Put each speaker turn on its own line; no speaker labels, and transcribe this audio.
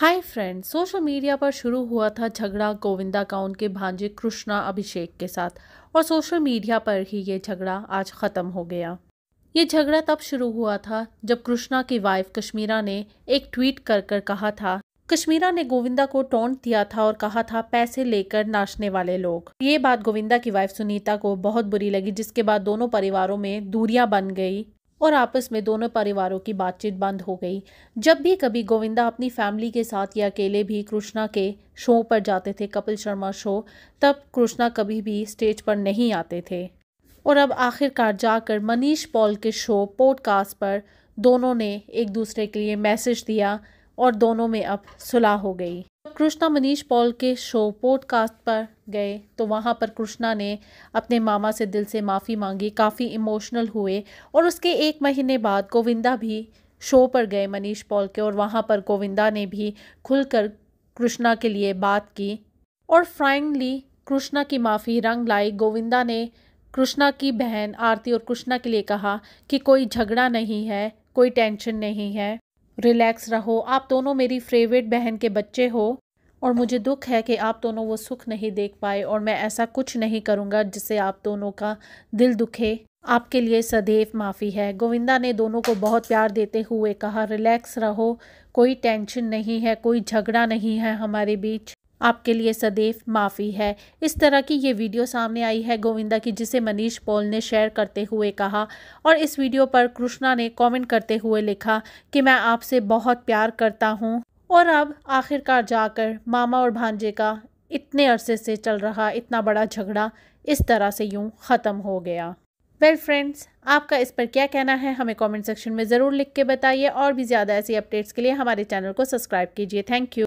hi friends social media पर शुरू हुआ था झगड़ा गोविंदा का उनके भांजे कृष्णा अभिषेक के साथ और सोशल मीडिया पर ही ये झगड़ा आज ख़त्म हो गया ये झगड़ा तब शुरू हुआ था जब कृष्णा की वाइफ कश्मीरा ने एक ट्वीट कर कर कहा था कश्मीरा ने गोविंदा को टोंट दिया था और कहा था पैसे लेकर नाचने वाले लोग ये बात गोविंदा की वाइफ सुनीता को बहुत बुरी लगी जिसके बाद दोनों परिवारों में दूरियां बन गई और आपस में दोनों परिवारों की बातचीत बंद हो गई जब भी कभी गोविंदा अपनी फैमिली के साथ या अकेले भी कृष्णा के शो पर जाते थे कपिल शर्मा शो तब कृष्णा कभी भी स्टेज पर नहीं आते थे और अब आखिरकार जाकर मनीष पॉल के शो पॉडकास्ट पर दोनों ने एक दूसरे के लिए मैसेज दिया और दोनों में अब सुलह हो गई कृष्णा मनीष पॉल के शो पॉडकास्ट पर गए तो वहाँ पर कृष्णा ने अपने मामा से दिल से माफ़ी मांगी काफ़ी इमोशनल हुए और उसके एक महीने बाद गोविंदा भी शो पर गए मनीष पॉल के और वहाँ पर गोविंदा ने भी खुलकर कृष्णा के लिए बात की और फ्राइंगली कृष्णा की माफ़ी रंग लाई गोविंदा ने कृष्णा की बहन आरती और कृष्णा के लिए कहा कि कोई झगड़ा नहीं है कोई टेंशन नहीं है रिलैक्स रहो आप दोनों मेरी फेवरेट बहन के बच्चे हो और मुझे दुख है कि आप दोनों वो सुख नहीं देख पाए और मैं ऐसा कुछ नहीं करूँगा जिससे आप दोनों का दिल दुखे आपके लिए सदैव माफ़ी है गोविंदा ने दोनों को बहुत प्यार देते हुए कहा रिलैक्स रहो कोई टेंशन नहीं है कोई झगड़ा नहीं है हमारे बीच आपके लिए सदैव माफ़ी है इस तरह की ये वीडियो सामने आई है गोविंदा की जिसे मनीष पॉल ने शेयर करते हुए कहा और इस वीडियो पर कृष्णा ने कमेंट करते हुए लिखा कि मैं आपसे बहुत प्यार करता हूँ और अब आखिरकार जाकर मामा और भांजे का इतने अरसे से चल रहा इतना बड़ा झगड़ा इस तरह से यूं ख़त्म हो गया वेल well फ्रेंड्स आपका इस पर क्या कहना है हमें कमेंट सेक्शन में ज़रूर लिख के बताइए और भी ज़्यादा ऐसी अपडेट्स के लिए हमारे चैनल को सब्सक्राइब कीजिए थैंक यू